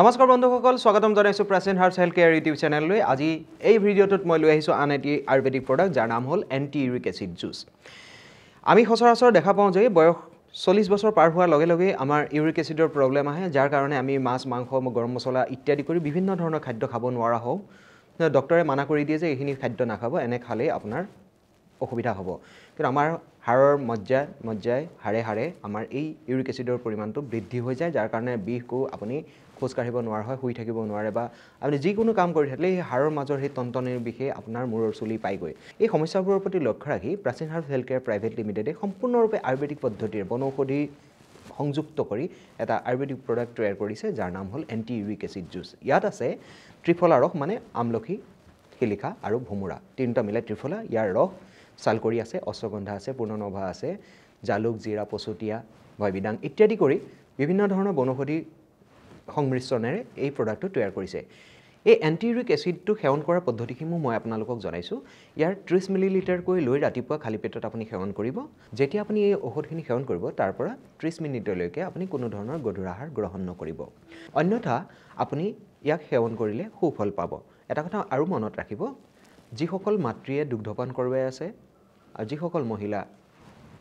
নমস্কাৰ বন্ধুসকল স্বাগতম জনাইছোঁ প্ৰাচীন হাৰ্চ হেল্থ কেয়াৰ ইউটিউব চেনেললৈ আজি এই ভিডিঅ'টোত মই লৈ আহিছোঁ আন এটি আয়ুৰ্বেদিক প্ৰডাক্ট যাৰ নাম হ'ল এণ্টি ইউৰিক এচিড জুচ আমি সচৰাচৰ দেখা পাওঁ যে বয়স চল্লিছ বছৰ পাৰ হোৱাৰ লগে লগে আমাৰ ইউৰিক এচিডৰ প্ৰব্লেম আহে যাৰ কাৰণে আমি মাছ মাংস গৰম মছলা ইত্যাদি কৰি বিভিন্ন ধৰণৰ খাদ্য খাব নোৱাৰা হওঁ ডক্টৰে মানা কৰি দিয়ে যে এইখিনি খাদ্য নাখাব এনে খালেই আপোনাৰ অসুবিধা হ'ব কিন্তু আমাৰ হাড়ৰ মজ্জা মজ্জাই হাড়ে হাড়ে আমাৰ এই ইউৰিক এচিডৰ পৰিমাণটো বৃদ্ধি হৈ যায় যাৰ কাৰণে বিষকো আপুনি খোজকাঢ়িব নোৱাৰা হয় শুই থাকিব নোৱাৰে বা আপুনি যিকোনো কাম কৰি থাকিলে সেই হাড়ৰ মাজৰ সেই তন্তনিৰ বিষে আপোনাৰ মূৰৰ চুলি পায়গৈ এই সমস্যাবোৰৰ প্ৰতি লক্ষ্য ৰাখি প্ৰাচীন হাৰ্ট হেল্থ কেয়াৰ প্ৰাইভেট লিমিটেডে সম্পূৰ্ণৰূপে আয়ুৰ্বেদিক পদ্ধতিৰে বনৌষধি সংযুক্ত কৰি এটা আয়ুৰ্বেদিক প্ৰডাক্ট তৈয়াৰ কৰিছে যাৰ নাম হ'ল এণ্টি ইউৰিক এচিড জুচ ইয়াত আছে ত্ৰিফলা ৰস মানে আমলখি শিলিখা আৰু ভোমোৰা তিনিটা মিলাই ত্ৰিফলা ইয়াৰ ৰস চালকৰি আছে অশ্বগন্ধা আছে পূৰ্ণনভা আছে জালুক জিৰা পচতীয়া ভয়বিদাং ইত্যাদি কৰি বিভিন্ন ধৰণৰ বনৌষধি সংমিশ্ৰণেৰে এই প্ৰডাক্টটো তৈয়াৰ কৰিছে এই এণ্টিৰিক এচিডটো সেৱন কৰা পদ্ধতিখিনি মই আপোনালোকক জনাইছোঁ ইয়াৰ ত্ৰিছ মিলি লিটাৰকৈ লৈ ৰাতিপুৱা খালী পেটত আপুনি সেৱন কৰিব যেতিয়া আপুনি এই ঔষধখিনি সেৱন কৰিব তাৰ পৰা ত্ৰিছ মিনিটলৈকে আপুনি কোনো ধৰণৰ গধুৰ আহাৰ গ্ৰহণ নকৰিব অন্যথা আপুনি ইয়াক সেৱন কৰিলে সুফল পাব এটা কথা আৰু মনত ৰাখিব যিসকল মাতৃয়ে দুগ্ধপান কৰোৱাই আছে আৰু যিসকল মহিলা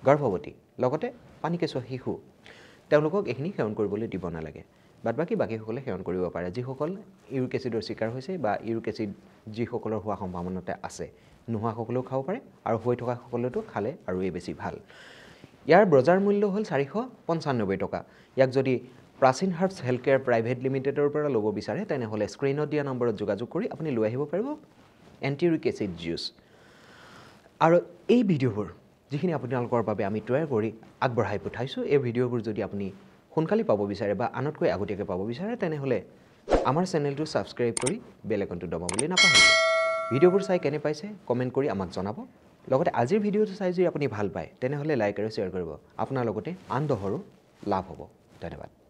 গৰ্ভৱতী লগতে পানী কেঁচুৱা শিশু তেওঁলোকক এইখিনি সেৱন কৰিবলৈ দিব নালাগে বাদ বাকী বাকীসকলে সেৱন কৰিব পাৰে যিসকল ইউৰিক এচিডৰ চিকাৰ হৈছে বা ইউৰিক এচিড যিসকলৰ হোৱা সম্ভাৱনাতে আছে নোহোৱাসকলেও খাব পাৰে আৰু হৈ থকাসকলেতো খালে আৰু এই বেছি ভাল ইয়াৰ বজাৰ মূল্য হ'ল চাৰিশ পঞ্চানব্বৈ টকা ইয়াক যদি প্ৰাচীন হাৰ্বছ হেল্থ কেয়াৰ প্ৰাইভেট লিমিটেডৰ পৰা ল'ব বিচাৰে তেনেহ'লে স্ক্ৰীণত দিয়া নম্বৰত যোগাযোগ কৰি আপুনি লৈ আহিব পাৰিব এণ্টিৰিক এচিড জুচ আৰু এই ভিডিঅ'বোৰ যিখিনি আপোনালোকৰ বাবে আমি তৈয়াৰ কৰি আগবঢ়াই পঠাইছোঁ এই ভিডিঅ'বোৰ যদি আপুনি সোনকালে পাব বিচাৰে বা আনতকৈ আগতীয়াকৈ পাব বিচাৰে তেনেহ'লে আমাৰ চেনেলটো ছাবস্ক্ৰাইব কৰি বেলেগনটো দমাবলৈ নাপাহৰিব ভিডিঅ'বোৰ চাই কেনে পাইছে কমেণ্ট কৰি আমাক জনাব লগতে আজিৰ ভিডিঅ'টো চাই যদি আপুনি ভাল পায় তেনেহ'লে লাইক আৰু শ্বেয়াৰ কৰিব আপোনাৰ লগতে আন দহৰো লাভ হ'ব ধন্যবাদ